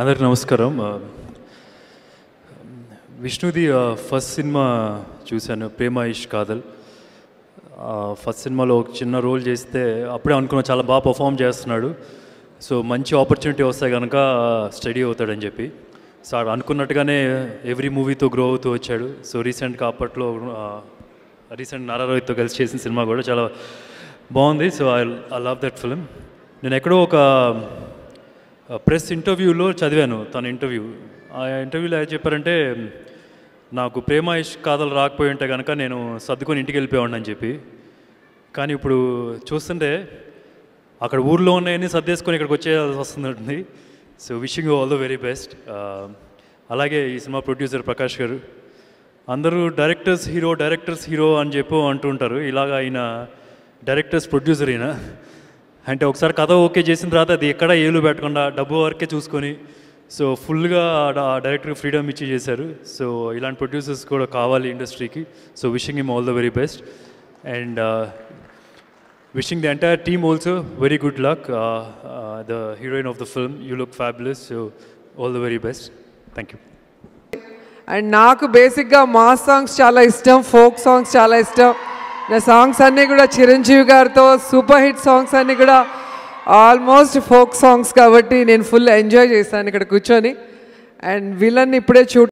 అందరికి నమస్కారం విష్ణుది first cinema చూశాను ప్రేమ ఇష్ కాదల్ ఫస్ట్ సినిమాలో ఒక చిన్న రోల్ చేస్తే అప్పుడే అనుకున్నా చాలా బాగా పర్ఫామ్ చేస్తున్నాడు సో మంచి ఆపర్చునిటీ వస్తే కనుక స్టడీ అవుతాడని చెప్పి సో అనుకున్నట్టుగానే ఎవ్రీ మూవీతో గ్రో అవుతూ వచ్చాడు సో రీసెంట్గా అప్పట్లో రీసెంట్ నారా రోహిత్తో కలిసి చేసిన సినిమా కూడా చాలా బాగుంది so I I love that film నేను ఎక్కడో ఒక ప్రెస్ ఇంటర్వ్యూలో చదివాను తన ఇంటర్వ్యూ ఆ ఇంటర్వ్యూలో ఏం చెప్పారంటే నాకు ప్రేమ ఇష్ట రాకపోయి ఉంటే కనుక నేను సర్దుకొని ఇంటికి వెళ్ళిపోయాడు అని చెప్పి కానీ ఇప్పుడు చూస్తుంటే అక్కడ ఊర్లో ఉన్నాయని సర్దేసుకొని ఇక్కడికి వచ్చేయాల్సి వస్తుంది so wishing all the very best అలాగే ఈ సినిమా ప్రొడ్యూసర్ ప్రకాష్ గారు అందరూ డైరెక్టర్స్ హీరో డైరెక్టర్స్ హీరో అని చెప్పు అంటుంటారు ఇలాగ ఆయన డైరెక్టర్స్ ప్రొడ్యూసర్ అయినా అంటే ఒకసారి కథ ఓకే చేసిన తర్వాత అది ఎక్కడ ఏలు పెట్టకుండా డబ్బు వరకే చూసుకొని సో ఫుల్గా డైరెక్టర్కి ఫ్రీడమ్ ఇచ్చి చేశారు సో ఇలాంటి ప్రొడ్యూసర్స్ కూడా కావాలి ఇండస్ట్రీకి so wishing him all the very best and wishing the entire team also very good luck the heroine of the film you look fabulous so all the very best thank you and నాకు బేసిక్గా మా songs చాలా ఇష్టం folk songs చాలా ఇష్టం నా songs అన్నీ కూడా చిరంజీవి గారితో సూపర్ హిట్ సాంగ్స్ అన్నీ కూడా ఆల్మోస్ట్ ఫోక్ సాంగ్స్ కాబట్టి నేను ఫుల్ ఎంజాయ్ చేశాను ఇక్కడ కూర్చొని అండ్ విలన్ ఇప్పుడే చూ